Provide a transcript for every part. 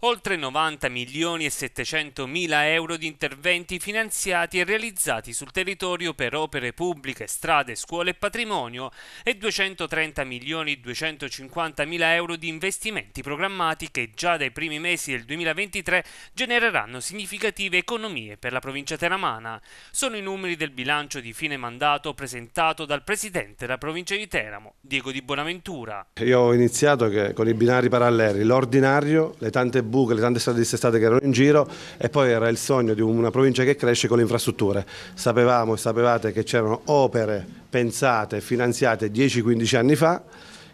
oltre 90 milioni e 700 mila euro di interventi finanziati e realizzati sul territorio per opere pubbliche, strade, scuole e patrimonio e 230 milioni e 250 mila euro di investimenti programmati che già dai primi mesi del 2023 genereranno significative economie per la provincia teramana. Sono i numeri del bilancio di fine mandato presentato dal presidente della provincia di Teramo, Diego Di Bonaventura. Io ho iniziato con i binari paralleli, l'ordinario, le tante buche, le tante strade dissestate che erano in giro e poi era il sogno di una provincia che cresce con le infrastrutture. Sapevamo e sapevate che c'erano opere pensate, finanziate 10-15 anni fa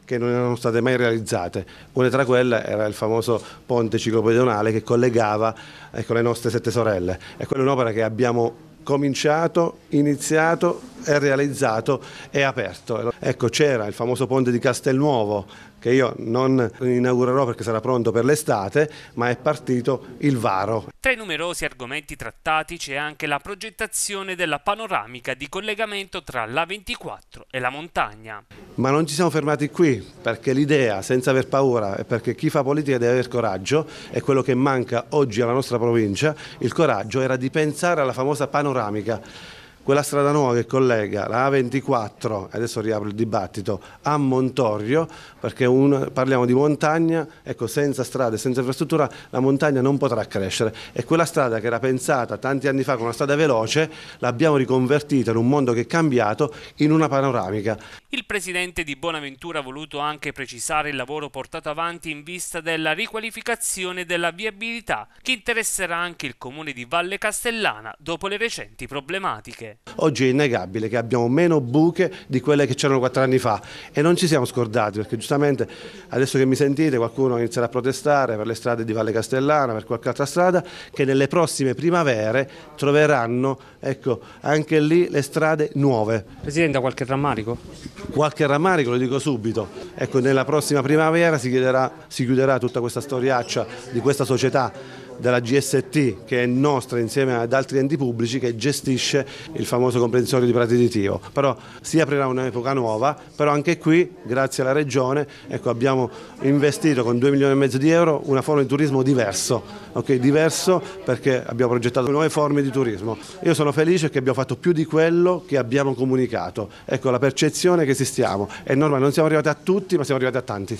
che non erano state mai realizzate. Una tra quelle era il famoso ponte ciclopedonale che collegava ecco, le nostre sette sorelle. E quella è un'opera che abbiamo cominciato, iniziato è realizzato e aperto. Ecco c'era il famoso ponte di Castelnuovo che io non inaugurerò perché sarà pronto per l'estate, ma è partito il Varo. Tra i numerosi argomenti trattati c'è anche la progettazione della panoramica di collegamento tra la 24 e la montagna. Ma non ci siamo fermati qui, perché l'idea, senza aver paura, è perché chi fa politica deve avere coraggio, è quello che manca oggi alla nostra provincia, il coraggio era di pensare alla famosa panoramica quella strada nuova che collega la A24, adesso riapro il dibattito, a Montorio, perché un, parliamo di montagna, ecco senza strade, senza infrastruttura la montagna non potrà crescere e quella strada che era pensata tanti anni fa come una strada veloce l'abbiamo riconvertita in un mondo che è cambiato in una panoramica. Il presidente di Bonaventura ha voluto anche precisare il lavoro portato avanti in vista della riqualificazione della viabilità che interesserà anche il comune di Valle Castellana dopo le recenti problematiche. Oggi è innegabile che abbiamo meno buche di quelle che c'erano quattro anni fa e non ci siamo scordati perché giustamente adesso che mi sentite qualcuno inizierà a protestare per le strade di Valle Castellana, per qualche altra strada che nelle prossime primavere troveranno ecco, anche lì le strade nuove. Presidente, ha qualche rammarico? Qualche rammarico, lo dico subito. Ecco, nella prossima primavera si chiuderà, si chiuderà tutta questa storiaccia di questa società della GST che è nostra insieme ad altri enti pubblici che gestisce il famoso comprensorio di Prati di Tivo. Però si aprirà un'epoca nuova, però anche qui grazie alla Regione ecco, abbiamo investito con 2 milioni e mezzo di euro una forma di turismo diverso, okay? diverso perché abbiamo progettato nuove forme di turismo. Io sono felice che abbiamo fatto più di quello che abbiamo comunicato, ecco la percezione che esistiamo. È normale, non siamo arrivati a tutti ma siamo arrivati a tanti.